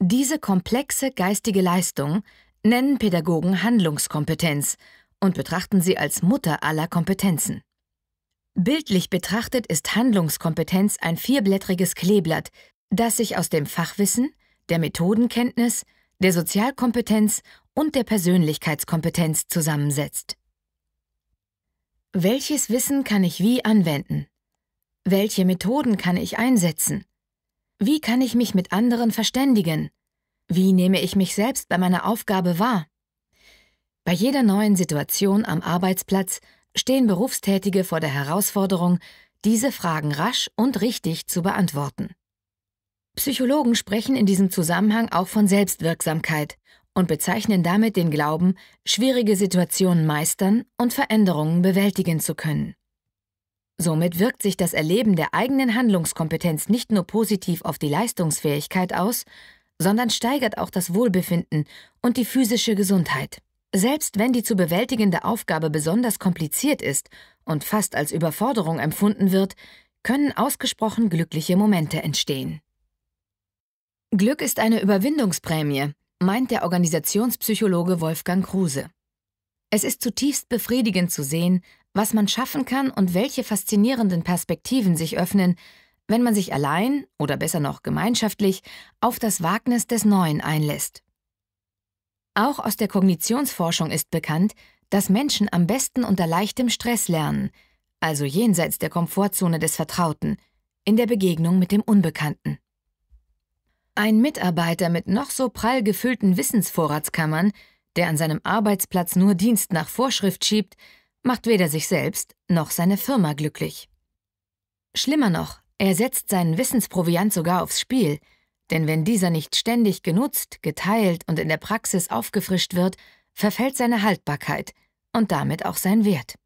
Diese komplexe geistige Leistung nennen Pädagogen Handlungskompetenz und betrachten sie als Mutter aller Kompetenzen. Bildlich betrachtet ist Handlungskompetenz ein vierblättriges Kleeblatt, das sich aus dem Fachwissen, der Methodenkenntnis, der Sozialkompetenz und der Persönlichkeitskompetenz zusammensetzt. Welches Wissen kann ich wie anwenden? Welche Methoden kann ich einsetzen? Wie kann ich mich mit anderen verständigen? Wie nehme ich mich selbst bei meiner Aufgabe wahr? Bei jeder neuen Situation am Arbeitsplatz stehen Berufstätige vor der Herausforderung, diese Fragen rasch und richtig zu beantworten. Psychologen sprechen in diesem Zusammenhang auch von Selbstwirksamkeit und bezeichnen damit den Glauben, schwierige Situationen meistern und Veränderungen bewältigen zu können. Somit wirkt sich das Erleben der eigenen Handlungskompetenz nicht nur positiv auf die Leistungsfähigkeit aus, sondern steigert auch das Wohlbefinden und die physische Gesundheit. Selbst wenn die zu bewältigende Aufgabe besonders kompliziert ist und fast als Überforderung empfunden wird, können ausgesprochen glückliche Momente entstehen. Glück ist eine Überwindungsprämie, meint der Organisationspsychologe Wolfgang Kruse. Es ist zutiefst befriedigend zu sehen, was man schaffen kann und welche faszinierenden Perspektiven sich öffnen, wenn man sich allein oder besser noch gemeinschaftlich auf das Wagnis des Neuen einlässt. Auch aus der Kognitionsforschung ist bekannt, dass Menschen am besten unter leichtem Stress lernen, also jenseits der Komfortzone des Vertrauten, in der Begegnung mit dem Unbekannten. Ein Mitarbeiter mit noch so prall gefüllten Wissensvorratskammern, der an seinem Arbeitsplatz nur Dienst nach Vorschrift schiebt, macht weder sich selbst noch seine Firma glücklich. Schlimmer noch, er setzt seinen Wissensproviant sogar aufs Spiel, denn wenn dieser nicht ständig genutzt, geteilt und in der Praxis aufgefrischt wird, verfällt seine Haltbarkeit und damit auch sein Wert.